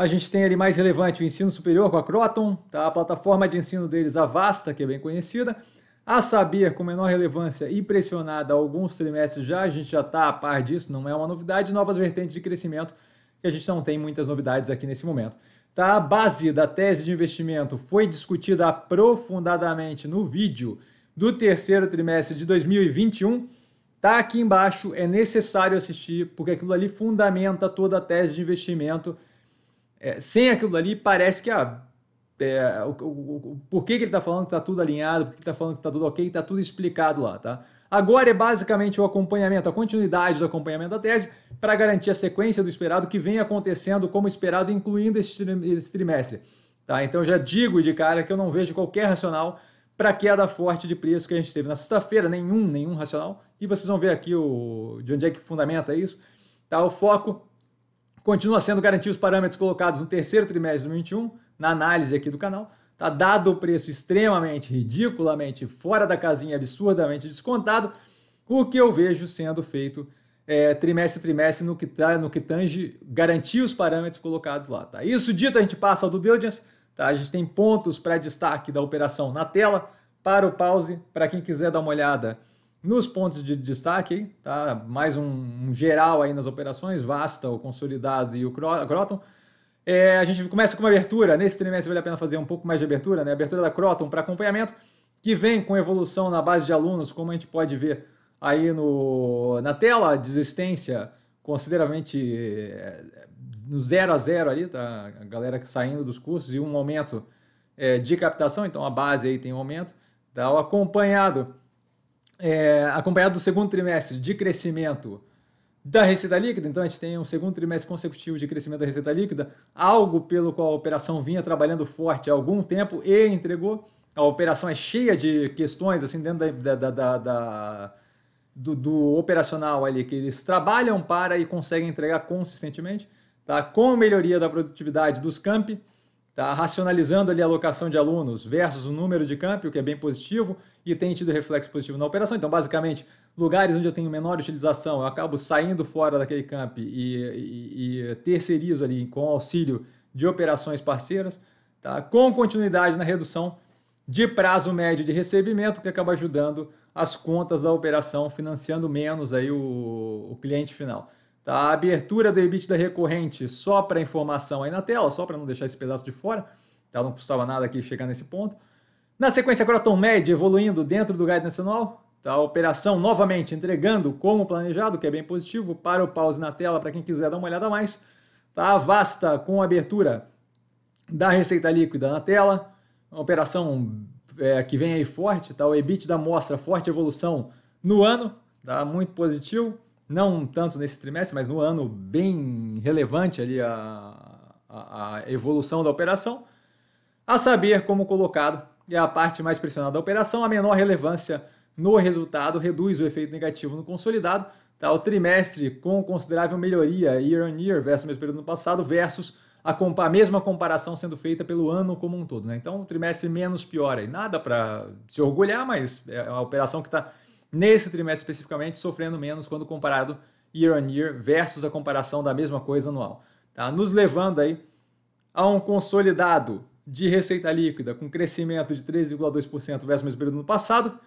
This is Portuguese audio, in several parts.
a gente tem ali mais relevante o ensino superior com a Croton, tá? a plataforma de ensino deles, a Vasta, que é bem conhecida. A Saber, com menor relevância e pressionada alguns trimestres já, a gente já está a par disso, não é uma novidade. Novas vertentes de crescimento, que a gente não tem muitas novidades aqui nesse momento. Tá? A base da tese de investimento foi discutida aprofundadamente no vídeo do terceiro trimestre de 2021. Tá aqui embaixo, é necessário assistir, porque aquilo ali fundamenta toda a tese de investimento é, sem aquilo dali, parece que ah, é, o, o, o, por que, que ele está falando que está tudo alinhado, por que está falando que está tudo ok, está tudo explicado lá, tá? Agora é basicamente o acompanhamento, a continuidade do acompanhamento da tese para garantir a sequência do esperado que vem acontecendo como esperado, incluindo esse trimestre. Tá? Então já digo de cara que eu não vejo qualquer racional para queda forte de preço que a gente teve na sexta-feira, nenhum, nenhum racional. E vocês vão ver aqui o, de onde é que fundamenta isso. Tá? O foco Continua sendo garantido os parâmetros colocados no terceiro trimestre de 2021, na análise aqui do canal. Tá dado o preço extremamente, ridiculamente fora da casinha, absurdamente descontado, o que eu vejo sendo feito é, trimestre a trimestre no que, tá, no que tange garantir os parâmetros colocados lá. Tá? Isso dito, a gente passa ao do diligence. Tá? A gente tem pontos para destaque da operação na tela, para o pause, para quem quiser dar uma olhada nos pontos de destaque, tá? mais um, um geral aí nas operações, Vasta, o Consolidado e o Croton. É, a gente começa com uma abertura, nesse trimestre vale a pena fazer um pouco mais de abertura, né? abertura da Croton para acompanhamento, que vem com evolução na base de alunos, como a gente pode ver aí no, na tela, desistência consideravelmente é, no zero a zero ali, tá? A galera saindo dos cursos e um aumento é, de captação, então a base aí tem um aumento, tá? O acompanhado é, acompanhado do segundo trimestre de crescimento da receita líquida, então a gente tem um segundo trimestre consecutivo de crescimento da receita líquida, algo pelo qual a operação vinha trabalhando forte há algum tempo e entregou. A operação é cheia de questões assim dentro da, da, da, da do, do, operacional ali que eles trabalham para e conseguem entregar consistentemente, tá? com melhoria da produtividade dos campi Tá racionalizando ali a alocação de alunos versus o número de campo, o que é bem positivo e tem tido reflexo positivo na operação. Então, basicamente, lugares onde eu tenho menor utilização, eu acabo saindo fora daquele camp e, e, e terceirizo ali com auxílio de operações parceiras, tá? com continuidade na redução de prazo médio de recebimento, que acaba ajudando as contas da operação, financiando menos aí o, o cliente final. Tá? A abertura do EBITDA recorrente, só para informação aí na tela, só para não deixar esse pedaço de fora, tá? não custava nada aqui chegar nesse ponto. Na sequência, Tom Med evoluindo dentro do Guide nacional tá? a operação novamente entregando como planejado, que é bem positivo, para o pause na tela para quem quiser dar uma olhada a mais. Tá? A Vasta com a abertura da receita líquida na tela, uma operação é, que vem aí forte, tá? o EBITDA mostra forte evolução no ano, tá? muito positivo não tanto nesse trimestre, mas no ano, bem relevante ali a, a, a evolução da operação, a saber como colocado é a parte mais pressionada da operação, a menor relevância no resultado reduz o efeito negativo no consolidado. Tá? O trimestre com considerável melhoria year on year versus o mesmo período no passado, versus a, compa a mesma comparação sendo feita pelo ano como um todo. Né? Então, o trimestre menos pior aí. Nada para se orgulhar, mas é uma operação que está nesse trimestre especificamente, sofrendo menos quando comparado year on year versus a comparação da mesma coisa anual. Tá? Nos levando aí a um consolidado de receita líquida com crescimento de 13,2% versus o mesmo período do ano passado,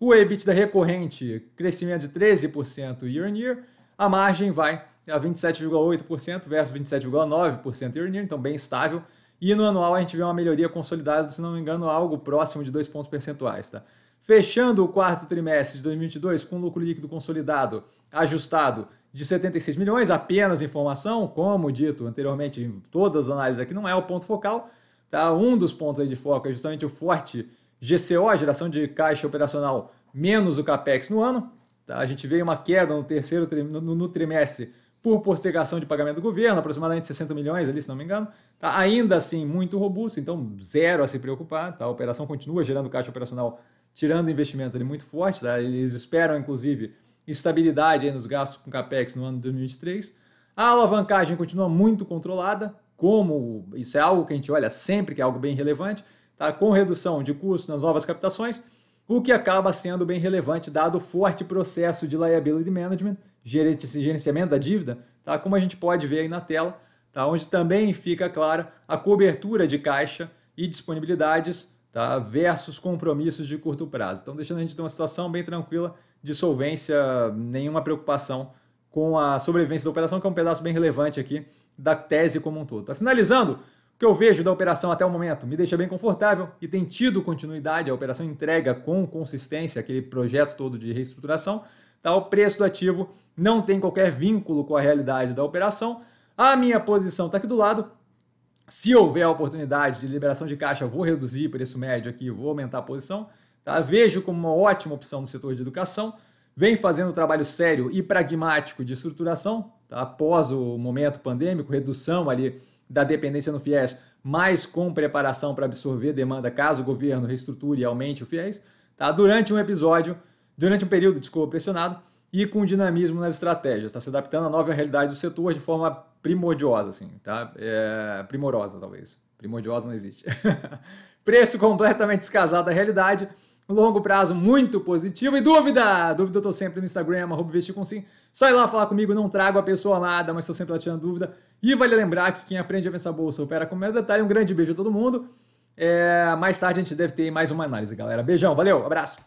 o EBITDA recorrente, crescimento de 13% year on year, a margem vai a 27,8% versus 27,9% year on year, então bem estável. E no anual a gente vê uma melhoria consolidada, se não me engano, algo próximo de 2 pontos percentuais. Tá? fechando o quarto trimestre de 2022 com lucro líquido consolidado ajustado de 76 milhões, apenas informação, como dito anteriormente em todas as análises aqui, não é o ponto focal. Tá? Um dos pontos de foco é justamente o forte GCO, geração de caixa operacional menos o CAPEX no ano. Tá? A gente veio uma queda no terceiro no, no trimestre por postergação de pagamento do governo, aproximadamente 60 milhões ali, se não me engano. Tá ainda assim muito robusto, então zero a se preocupar. Tá? A operação continua gerando caixa operacional tirando investimentos ali muito fortes, tá? eles esperam, inclusive, estabilidade nos gastos com CAPEX no ano de 2023. A alavancagem continua muito controlada, como isso é algo que a gente olha sempre, que é algo bem relevante, tá? com redução de custos nas novas captações, o que acaba sendo bem relevante dado o forte processo de liability management, esse gerenciamento da dívida, tá? como a gente pode ver aí na tela, tá? onde também fica clara a cobertura de caixa e disponibilidades tá? versus compromissos de curto prazo. Então, deixando a gente numa situação bem tranquila de solvência, nenhuma preocupação com a sobrevivência da operação, que é um pedaço bem relevante aqui da tese como um todo. Tá? Finalizando, o que eu vejo da operação até o momento me deixa bem confortável e tem tido continuidade, a operação entrega com consistência aquele projeto todo de reestruturação. Tá? O preço do ativo não tem qualquer vínculo com a realidade da operação. A minha posição está aqui do lado, se houver a oportunidade de liberação de caixa, vou reduzir preço médio aqui, vou aumentar a posição. Tá? Vejo como uma ótima opção no setor de educação. Vem fazendo um trabalho sério e pragmático de estruturação, tá? após o momento pandêmico, redução ali da dependência no FIES, mais com preparação para absorver demanda caso o governo reestruture e aumente o FIES. Tá? Durante um episódio, durante um período, desculpa, pressionado, e com dinamismo nas estratégias, está se adaptando à nova realidade do setor de forma primordiosa, assim, tá? É, primorosa, talvez. Primordiosa não existe. Preço completamente descasado da realidade, longo prazo muito positivo e dúvida! Dúvida eu tô sempre no Instagram, arroba com sim. Só ir lá falar comigo, não trago a pessoa amada, mas estou sempre lá tirando dúvida. E vale lembrar que quem aprende a pensar bolsa opera com o melhor detalhe. Um grande beijo a todo mundo. É, mais tarde a gente deve ter mais uma análise, galera. Beijão, valeu, abraço!